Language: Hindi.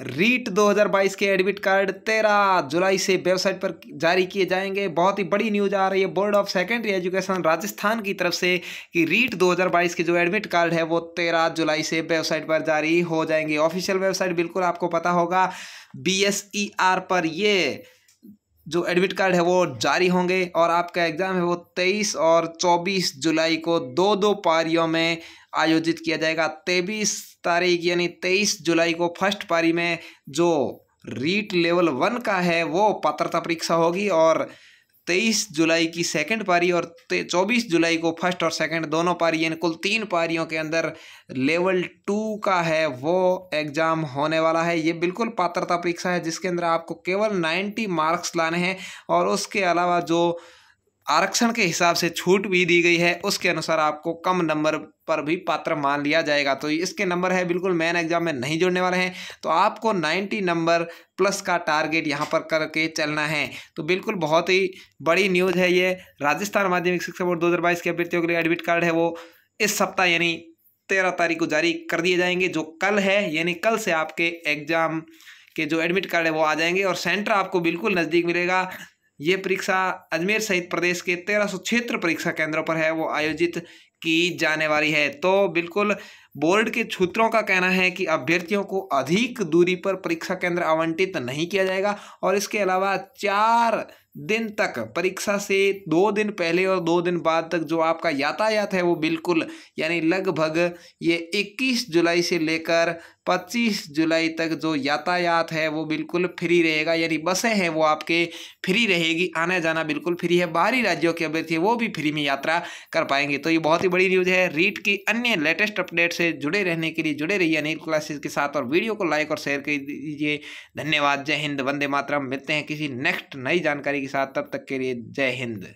रीट 2022 के एडमिट कार्ड 13 जुलाई से वेबसाइट पर जारी किए जाएंगे बहुत ही बड़ी न्यूज आ रही है board of secondary education Rajasthan की तरफ से कि रीट 2022 के जो एडमिट कार्ड है वो 13 जुलाई से वेबसाइट पर जारी हो जाएंगे ऑफिशियल वेबसाइट बिल्कुल आपको पता होगा बी पर ये जो एडमिट कार्ड है वो जारी होंगे और आपका एग्ज़ाम है वो तेईस और चौबीस जुलाई को दो दो पारियों में आयोजित किया जाएगा तेईस तारीख यानी तेईस जुलाई को फर्स्ट पारी में जो रीट लेवल वन का है वो पात्रता परीक्षा होगी और तेईस जुलाई की सेकंड पारी और चौबीस जुलाई को फर्स्ट और सेकंड दोनों पारी यानी कुल तीन पारियों के अंदर लेवल टू का है वो एग्ज़ाम होने वाला है ये बिल्कुल पात्रता परीक्षा है जिसके अंदर आपको केवल नाइन्टी मार्क्स लाने हैं और उसके अलावा जो आरक्षण के हिसाब से छूट भी दी गई है उसके अनुसार आपको कम नंबर पर भी पात्र मान लिया जाएगा तो इसके नंबर है बिल्कुल मेन एग्जाम में नहीं जोड़ने वाले हैं तो आपको 90 नंबर प्लस का टारगेट यहाँ पर करके चलना है तो बिल्कुल बहुत ही बड़ी न्यूज़ है ये राजस्थान माध्यमिक शिक्षा बोर्ड दो के अभ्यर्थियों के लिए एडमिट कार्ड है वो इस सप्ताह यानी तेरह तारीख को जारी कर दिए जाएंगे जो कल है यानी कल से आपके एग्जाम के जो एडमिट कार्ड है वो आ जाएंगे और सेंटर आपको बिल्कुल नज़दीक मिलेगा ये परीक्षा अजमेर सहित प्रदेश के तेरह सौ क्षेत्र परीक्षा केंद्रों पर है वो आयोजित की जाने वाली है तो बिल्कुल बोर्ड के सूत्रों का कहना है कि अभ्यर्थियों को अधिक दूरी पर परीक्षा केंद्र आवंटित नहीं किया जाएगा और इसके अलावा चार दिन तक परीक्षा से दो दिन पहले और दो दिन बाद तक जो आपका यातायात है वो बिल्कुल यानी लगभग ये 21 जुलाई से लेकर 25 जुलाई तक जो यातायात है वो बिल्कुल फ्री रहेगा यानी बसें हैं वो आपके फ्री रहेगी आना जाना बिल्कुल फ्री है बाहरी राज्यों के अभ्यर्थी वो भी फ्री में यात्रा कर पाएंगे तो ये बहुत ही बड़ी न्यूज़ है रीट की अन्य लेटेस्ट अपडेट से जुड़े रहने के लिए जुड़े रहिए अनिल क्लासेस के साथ और वीडियो को लाइक और शेयर कर दीजिए धन्यवाद जय हिंद वंदे मातरम मिलते हैं किसी नेक्स्ट नई जानकारी के साथ तब तक के लिए जय हिंद